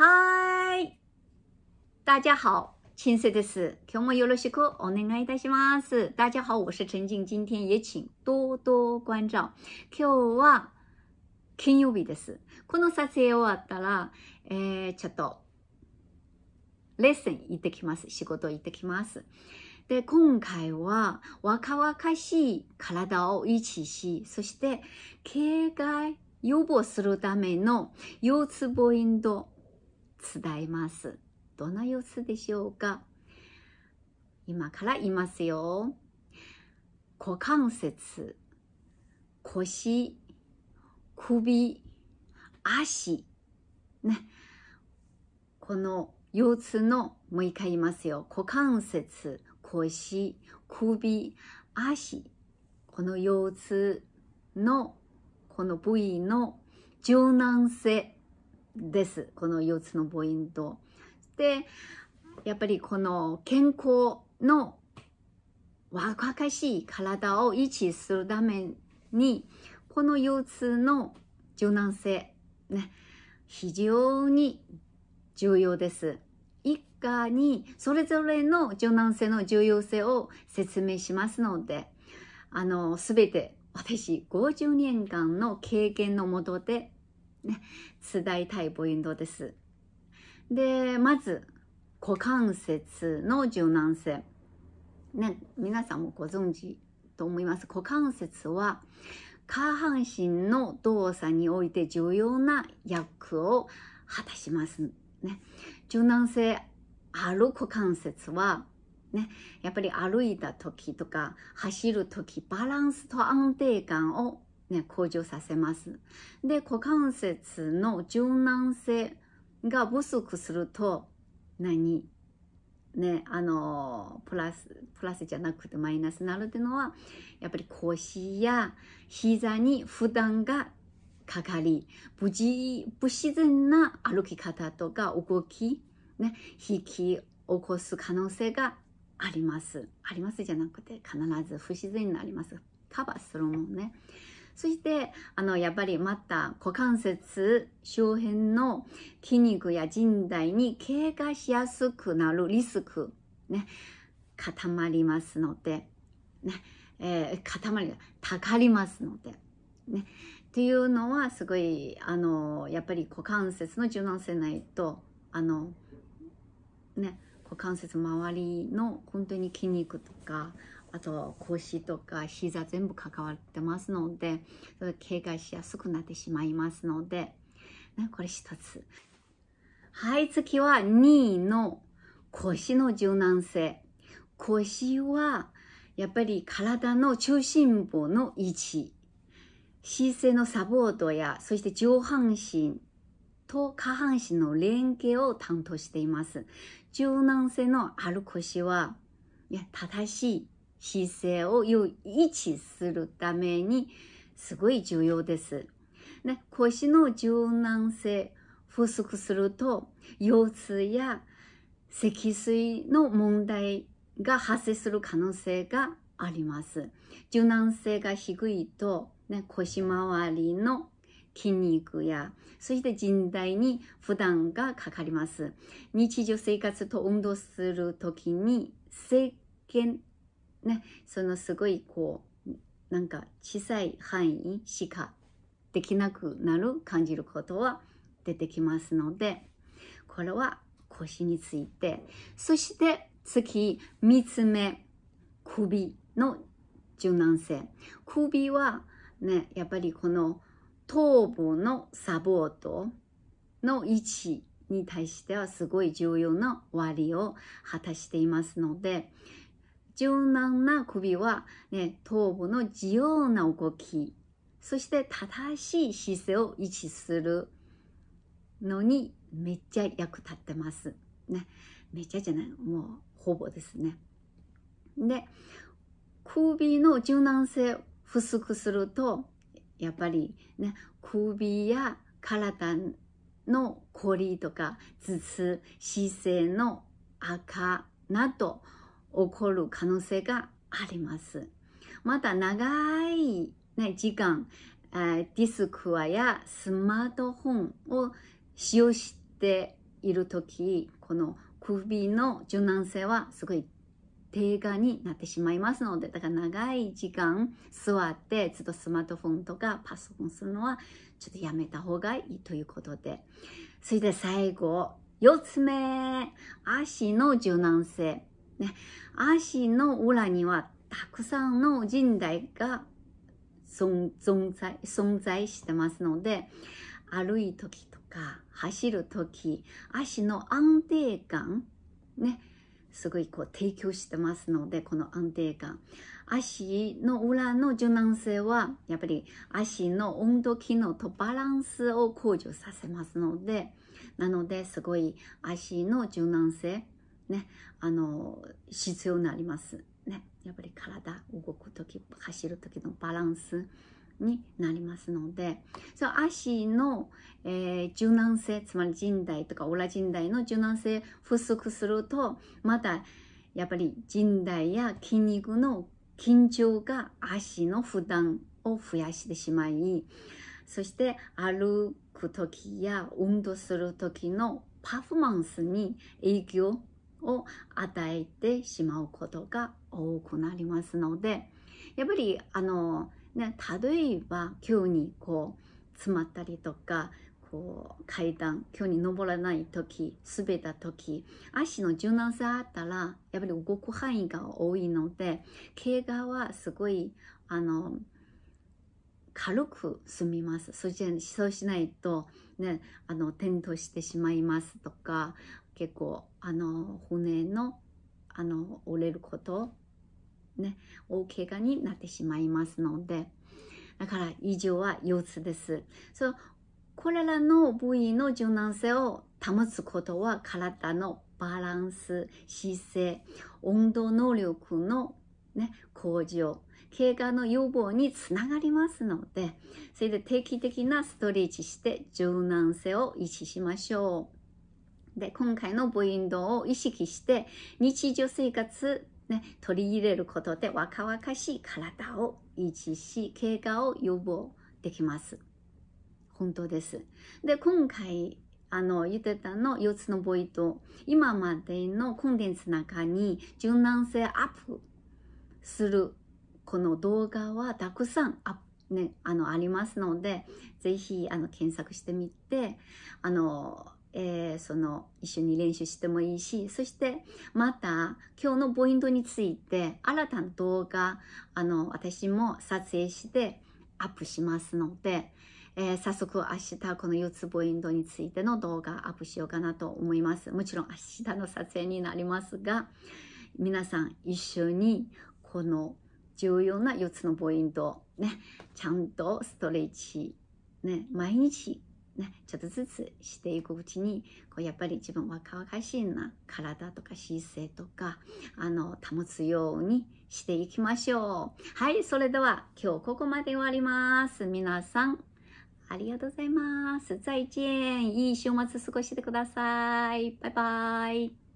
はい。大家好。チンセです。今日もよろしくお願いいたします。大家好，我是陈静，今天也请多多关照。今日は金曜日です。この撮影終わったら、えー、ちょっとレッスン行ってきます。仕事行ってきます。で、今回は若々しい体を維持し、そして警戒予防するための腰痛ポイント伝えます。どんな様子でしょうか今から言いますよ。股関節、腰、首、足。ね。この腰痛のもう一回言いますよ。股関節、腰、首、足。この腰痛のこの部位の柔軟性。ですこの4つのポイントでやっぱりこの健康の若々しい体を維持するためにこの腰痛の柔軟性ね非常に重要です一家にそれぞれの柔軟性の重要性を説明しますのであの全て私50年間の経験のもとでね、伝えたいポイントです。で、まず、股関節の柔軟性。ね、皆さんもご存知と思います。股関節は、下半身の動作において重要な役を果たします。ね、柔軟性ある股関節は、ね、やっぱり歩いた時とか走る時バランスと安定感をね、向上させます。で、股関節の柔軟性が不足すると、何ね、あの、プラス、プラスじゃなくてマイナスになるっていうのは、やっぱり腰や膝に負担がかかり、不自不自然な歩き方とか動き、ね、引き起こす可能性があります。ありますじゃなくて、必ず不自然になります。カバーするもんね。そしてあのやっぱりまた股関節周辺の筋肉や人体に経過しやすくなるリスクね固まりますのでね、えー、固まりがたかりますのでねっていうのはすごいあのやっぱり股関節の柔軟性ないとあのね股関節周りの本当に筋肉とかあと腰とか膝全部関わってますので警戒しやすくなってしまいますのでこれ一つはい次は2位の腰の柔軟性腰はやっぱり体の中心部の位置姿勢のサポートやそして上半身と下半身の連携を担当しています柔軟性のある腰はいや正しい姿勢を維持するためにすごい重要です。ね、腰の柔軟性不足すると腰痛や脊髄の問題が発生する可能性があります。柔軟性が低いと、ね、腰周りの筋肉やそして人体に負担がかかります。日常生活と運動するときに政権ね、そのすごいこう、なんか小さい範囲しかできなくなる、感じることは出てきますので、これは腰について、そして次、三つ目、首の柔軟性。首はね、やっぱりこの頭部のサポートの位置に対してはすごい重要な割を果たしていますので、柔軟な首は、ね、頭部の自由な動き、そして正しい姿勢を維持するのにめっちゃ役立ってます。ね、めっちゃじゃない、もうほぼですね。で、首の柔軟性を不足すると、やっぱりね、首や体の凝りとか頭痛、姿勢の赤など、起こる可能性があります。また長い、ね、時間、ディスクワやスマートフォンを使用しているとき、この首の柔軟性はすごい低下になってしまいますので、だから長い時間座ってずっとスマートフォンとかパソコンするのはちょっとやめた方がいいということで。それで最後、4つ目、足の柔軟性。ね、足の裏にはたくさんの人体が存在存在してますので歩い時とか走る時足の安定感ねすごいこう提供してますのでこの安定感足の裏の柔軟性はやっぱり足の温度機能とバランスを向上させますのでなのですごい足の柔軟性ね、あの、必要になります。ね、やっぱり体動く時走る時のバランスになりますのでその足の、えー、柔軟性つまり人体とか裏人体の柔軟性不足するとまたやっぱり人体や筋肉の緊張が足の負担を増やしてしまいそして歩く時や運動する時のパフォーマンスに影響を与えてしまうことが多くなりますのでやっぱりあのね例えば急にこう詰まったりとかこう階段急に登らない時滑った時足の柔軟さあったらやっぱり動く範囲が多いので怪我はすごいあの軽く済みます。そしてそうしないと、ね、あの転倒してしまいますとか結構あの骨のあの折れること、ね、大怪我になってしまいますのでだから以上は腰痛です。そうこれらの部位の柔軟性を保つことは体のバランス姿勢温度能力の、ね、向上経過の予防につながりますので、それで定期的なストレッチして柔軟性を維持しましょう。で、今回のイントを意識して、日常生活、ね、取り入れることで若々しい体を維持し、経過を予防できます。本当です。で、今回、あの、言ってたの、4つのポイント。今までのコンテンツの中に柔軟性アップするこの動画はたくさんあ,、ね、あのありますので是非検索してみてあの、えー、その一緒に練習してもいいしそしてまた今日のポイントについて新たな動画あの私も撮影してアップしますので、えー、早速明日この4つポイントについての動画アップしようかなと思います。もちろん明日の撮影になりますが、皆さん一緒にこの重要な4つのポイント、ね、ちゃんとストレッチ、ね、毎日、ね、ちょっとずつしていくうちにこうやっぱり自分若々しいな体とか姿勢とかあの保つようにしていきましょうはいそれでは今日ここまで終わります皆さんありがとうございます。再见。いい週末過ごしてください。バイバイ。